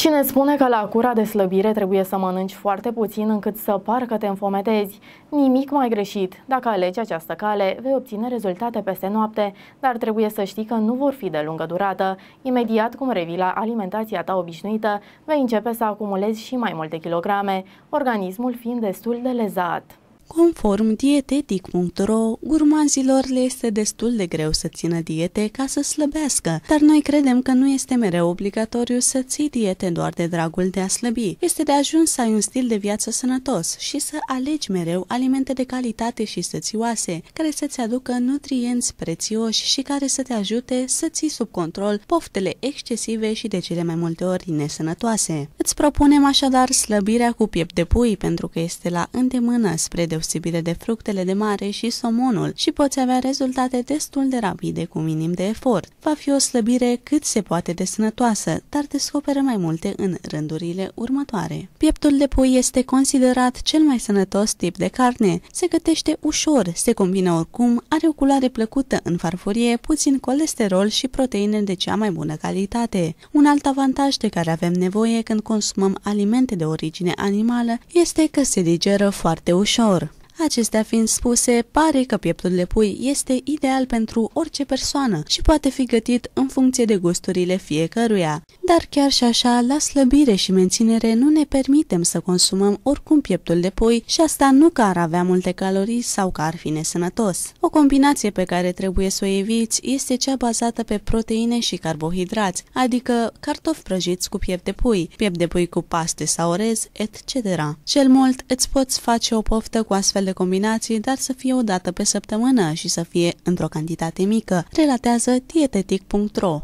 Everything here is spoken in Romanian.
Cine spune că la cura de slăbire trebuie să mănânci foarte puțin încât să par că te înfometezi? Nimic mai greșit. Dacă alegi această cale, vei obține rezultate peste noapte, dar trebuie să știi că nu vor fi de lungă durată. Imediat cum revii la alimentația ta obișnuită, vei începe să acumulezi și mai multe kilograme, organismul fiind destul de lezat. Conform dietetic.ro, gurmanzilor le este destul de greu să țină diete ca să slăbească, dar noi credem că nu este mereu obligatoriu să ții diete doar de dragul de a slăbi. Este de ajuns să ai un stil de viață sănătos și să alegi mereu alimente de calitate și sățioase, care să-ți aducă nutrienți prețioși și care să te ajute să ții sub control poftele excesive și de cele mai multe ori nesănătoase. Îți propunem așadar slăbirea cu piept de pui pentru că este la îndemână spre de deosebire de fructele de mare și somonul și poți avea rezultate destul de rapide cu minim de efort. Va fi o slăbire cât se poate de sănătoasă, dar descoperă mai multe în rândurile următoare. Pieptul de pui este considerat cel mai sănătos tip de carne. Se gătește ușor, se combină oricum, are o culoare plăcută în farfurie, puțin colesterol și proteine de cea mai bună calitate. Un alt avantaj de care avem nevoie când consumăm alimente de origine animală este că se digeră foarte ușor. Acestea fiind spuse, pare că pieptul de pui este ideal pentru orice persoană și poate fi gătit în funcție de gusturile fiecăruia. Dar chiar și așa, la slăbire și menținere nu ne permitem să consumăm oricum pieptul de pui și asta nu că ar avea multe calorii sau că ar fi nesănătos. O combinație pe care trebuie să o eviți este cea bazată pe proteine și carbohidrați, adică cartofi prăjiți cu piept de pui, piept de pui cu paste sau orez, etc. Cel mult îți poți face o poftă cu astfel de de combinații, dar să fie o dată pe săptămână și să fie într-o cantitate mică, relatează dietetic.ro.